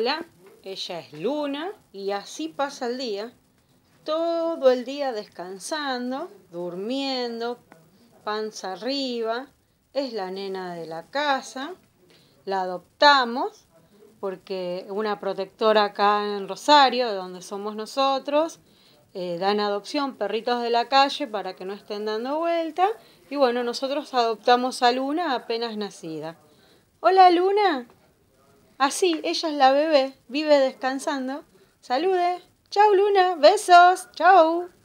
Hola, ella es Luna y así pasa el día. Todo el día descansando, durmiendo, panza arriba. Es la nena de la casa. La adoptamos porque una protectora acá en Rosario, donde somos nosotros, eh, dan adopción perritos de la calle para que no estén dando vuelta. Y bueno, nosotros adoptamos a Luna apenas nacida. Hola Luna, Así, ella es la bebé, vive descansando. Salude. Chau Luna, besos. Chau.